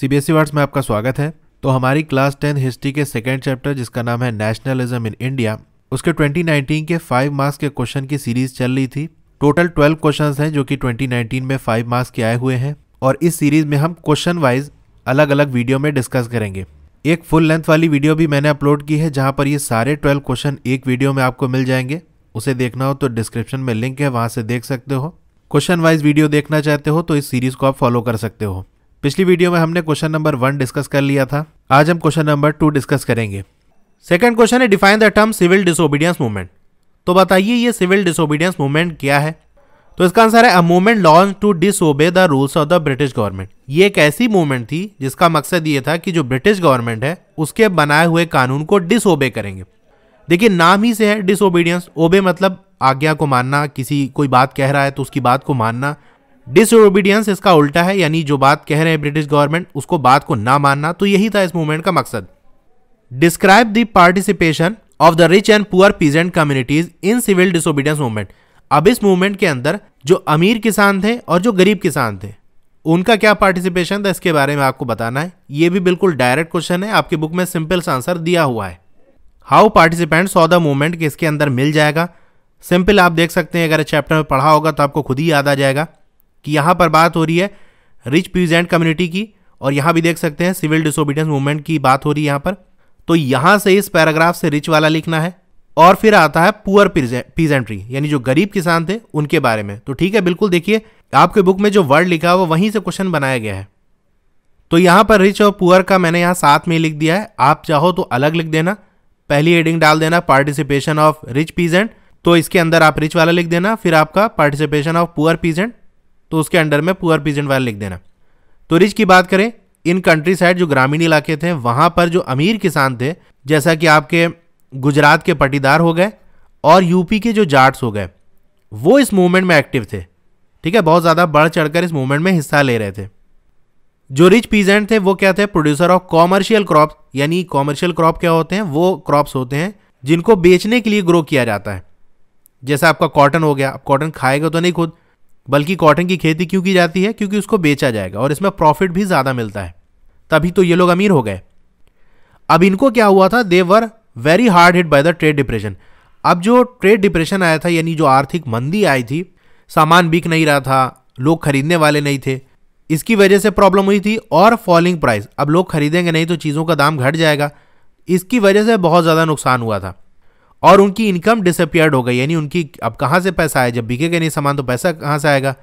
C B words में आपका स्वागत है तो हमारी क्लास टेन हिस्ट्री के सेकेंड चैप्टर जिसका नाम है नेशनलिज्म इन इंडिया उसके 2019 के फाइव मार्क्स के क्वेश्चन की सीरीज चल रही थी टोटल ट्वेल्व क्वेश्चन हैं जो कि 2019 में फाइव मार्क्स के आए हुए हैं और इस सीरीज में हम क्वेश्चन वाइज अलग अलग वीडियो में डिस्कस करेंगे एक फुल लेंथ वाली वीडियो भी मैंने अपलोड की है जहाँ पर ये सारे ट्वेल्व क्वेश्चन एक वीडियो में आपको मिल जाएंगे उसे देखना हो तो डिस्क्रिप्शन में लिंक है वहाँ से देख सकते हो क्वेश्चन वाइज वीडियो देखना चाहते हो तो इस सीरीज को आप फॉलो कर सकते हो पिछली वीडियो में हमने क्वेश्चन नंबर वन डिस्कस कर लिया था आज हम क्वेश्चन नंबर टू डिस्कस करेंगे सेकंड क्वेश्चन है define the term civil disobedience movement तो बताइए ये सिविल डिसोबीडियंस मूवमेंट क्या है तो इसका आंसर है a movement launch to disobey the rules of the British government ये एक ऐसी मूवमेंट थी जिसका मकसद ये था कि जो ब्रिटिश गवर्नमेंट है उसके बनाए हुए कानून को डिसोबे करेंगे देखिए नाम ही से है डिसोबीडियंस ओबे मतलब आज्ञा को मानना किसी कोई बात कह रहा है तो उसकी बात को मानना डिसओबीडियंस इसका उल्टा है यानी जो बात कह रहे हैं ब्रिटिश गवर्नमेंट उसको बात को ना मानना तो यही था इस मूवमेंट का मकसद describe the participation of the rich and poor peasant communities in civil disobedience movement अब इस मूवमेंट के अंदर जो अमीर किसान थे और जो गरीब किसान थे उनका क्या पार्टिसिपेशन था इसके बारे में आपको बताना है यह भी बिल्कुल डायरेक्ट क्वेश्चन है आपकी बुक में सिंपल सा आंसर दिया हुआ है how participant saw the movement किसके अंदर मिल जाएगा सिंपल आप देख सकते हैं अगर चैप्टर में पढ़ा होगा तो आपको खुद ही याद आ जाएगा कि यहाँ पर बात हो रही है रिच पीजेंट कम्युनिटी की और यहाँ भी देख सकते हैं सिविल डिसोबीडियंस मूवमेंट की बात हो रही है यहाँ पर तो यहाँ से इस पैराग्राफ से रिच वाला लिखना है और फिर आता है पुअर पीजेंट्री यानी जो गरीब किसान थे उनके बारे में तो ठीक है बिल्कुल देखिए आपके बुक में जो वर्ड लिखा है वो वहीं से क्वेश्चन बनाया गया है तो यहाँ पर रिच और पुअर का मैंने यहाँ साथ में लिख दिया है आप चाहो तो अलग लिख देना पहली हेडिंग डाल देना पार्टिसिपेशन ऑफ रिच पीजेंट तो इसके अंदर आप रिच वाला लिख देना फिर आपका पार्टिसिपेशन ऑफ पुअर पीजेंट तो उसके अंडर में पुअर पीजेंट वाले लिख देना तो रिच की बात करें इन कंट्री साइड जो ग्रामीण इलाके थे वहां पर जो अमीर किसान थे जैसा कि आपके गुजरात के पटीदार हो गए और यूपी के जो जाट्स हो गए वो इस मूवमेंट में एक्टिव थे ठीक है बहुत ज़्यादा बढ़ चढ़कर इस मूवमेंट में हिस्सा ले रहे थे जो रिच पीजेंट थे वो क्या थे प्रोड्यूसर ऑफ कॉमर्शियल क्रॉप यानी कॉमर्शियल क्रॉप क्या होते हैं वो क्रॉप्स होते हैं जिनको बेचने के लिए ग्रो किया जाता है जैसा आपका कॉटन हो गया आप कॉटन खाएगा तो नहीं खुद बल्कि कॉटन की खेती क्यों की जाती है क्योंकि उसको बेचा जाएगा और इसमें प्रॉफिट भी ज़्यादा मिलता है तभी तो ये लोग अमीर हो गए अब इनको क्या हुआ था they were very hard hit by the trade depression अब जो ट्रेड डिप्रेशन आया था यानी जो आर्थिक मंदी आई थी सामान बिक नहीं रहा था लोग खरीदने वाले नहीं थे इसकी वजह से प्रॉब्लम हुई थी और फॉलिंग प्राइस अब लोग खरीदेंगे नहीं तो चीज़ों का दाम घट जाएगा इसकी वजह से बहुत ज़्यादा नुकसान हुआ था और उनकी इनकम डिसअपियर्ड हो गई यानी उनकी अब कहाँ से पैसा आया जब बिकेगा नहीं सामान तो पैसा कहाँ से आएगा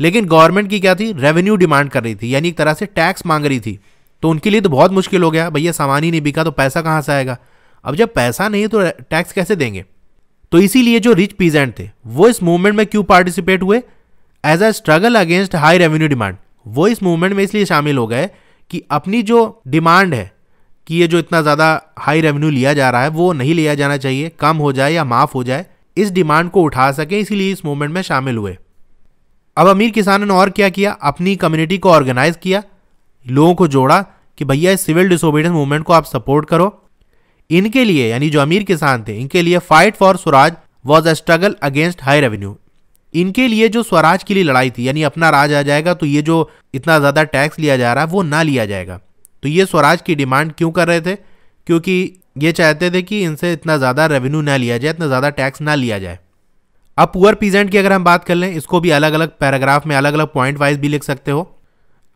लेकिन गवर्नमेंट की क्या थी रेवेन्यू डिमांड कर रही थी यानी एक तरह से टैक्स मांग रही थी तो उनके लिए तो बहुत मुश्किल हो गया भैया सामान ही नहीं बिका तो पैसा कहाँ से आएगा अब जब पैसा नहीं तो टैक्स कैसे देंगे तो इसीलिए जो रिच पीजेंट थे वो इस मूवमेंट में क्यों पार्टिसिपेट हुए as a struggle against high revenue demand वो इस मूवमेंट में इसलिए शामिल हो गए कि अपनी जो डिमांड है कि ये जो इतना ज़्यादा हाई रेवेन्यू लिया जा रहा है वो नहीं लिया जाना चाहिए कम हो जाए या माफ़ हो जाए इस डिमांड को उठा सकें इसीलिए इस मूवमेंट में शामिल हुए अब अमीर किसानों ने और क्या किया अपनी कम्युनिटी को ऑर्गेनाइज किया लोगों को जोड़ा कि भैया इस सिविल डिसोबीडियंस मूवमेंट को आप सपोर्ट करो इनके लिए यानी जो अमीर किसान थे इनके लिए fight for Swaraj was a struggle against high revenue इनके लिए जो स्वराज के लिए लड़ाई थी यानी अपना राज आ जाएगा तो ये जो इतना ज़्यादा टैक्स लिया जा रहा है वो ना लिया जाएगा तो ये स्वराज की डिमांड क्यों कर रहे थे क्योंकि ये चाहते थे कि इनसे इतना ज़्यादा रेवेन्यू ना लिया जाए इतना ज़्यादा टैक्स ना लिया जाए अब पुअर पीजेंट की अगर हम बात कर लें इसको भी अलग अलग पैराग्राफ में अलग अलग पॉइंट वाइज भी लिख सकते हो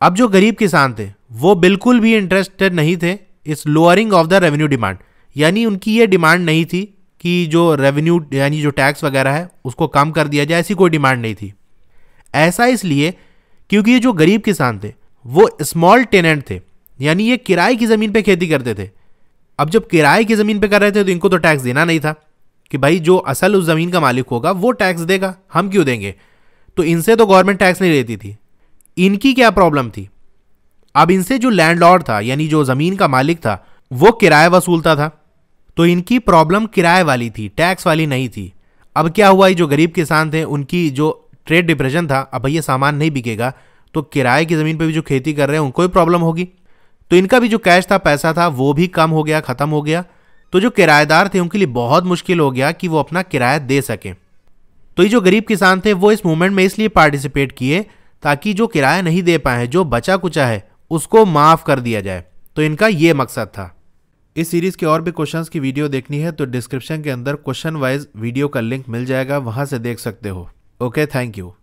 अब जो गरीब किसान थे वो बिल्कुल भी इंटरेस्टेड नहीं थे इस lowering of the revenue demand यानी उनकी ये डिमांड नहीं थी कि जो रेवेन्यू यानी जो टैक्स वगैरह है उसको कम कर दिया जाए ऐसी कोई डिमांड नहीं थी ऐसा इसलिए क्योंकि ये जो गरीब किसान थे वो स्मॉल टेनेंट थे यानी ये किराए की ज़मीन पे खेती करते थे अब जब किराए की ज़मीन पे कर रहे थे तो इनको तो टैक्स देना नहीं था कि भाई जो असल उस ज़मीन का मालिक होगा वो टैक्स देगा हम क्यों देंगे तो इनसे तो गवर्नमेंट टैक्स नहीं लेती थी इनकी क्या प्रॉब्लम थी अब इनसे जो लैंडलॉर्ड था यानी जो ज़मीन का मालिक था वो किराया वसूलता था तो इनकी प्रॉब्लम किराए वाली थी टैक्स वाली नहीं थी अब क्या हुआ जो गरीब किसान थे उनकी जो ट्रेड डिप्रेशन था अब भैया सामान नहीं बिकेगा तो किराए की ज़मीन पर भी जो खेती कर रहे हैं उनको भी प्रॉब्लम होगी तो इनका भी जो कैश था पैसा था वो भी कम हो गया ख़त्म हो गया तो जो किराएदार थे उनके लिए बहुत मुश्किल हो गया कि वो अपना किराया दे सकें तो ये जो गरीब किसान थे वो इस मूवमेंट में इसलिए पार्टिसिपेट किए ताकि जो किराया नहीं दे पाए जो बचा कुचा है उसको माफ़ कर दिया जाए तो इनका ये मकसद था इस सीरीज़ के और भी क्वेश्चंस की वीडियो देखनी है तो डिस्क्रिप्शन के अंदर क्वेश्चन वाइज वीडियो का लिंक मिल जाएगा वहाँ से देख सकते हो ओके थैंक यू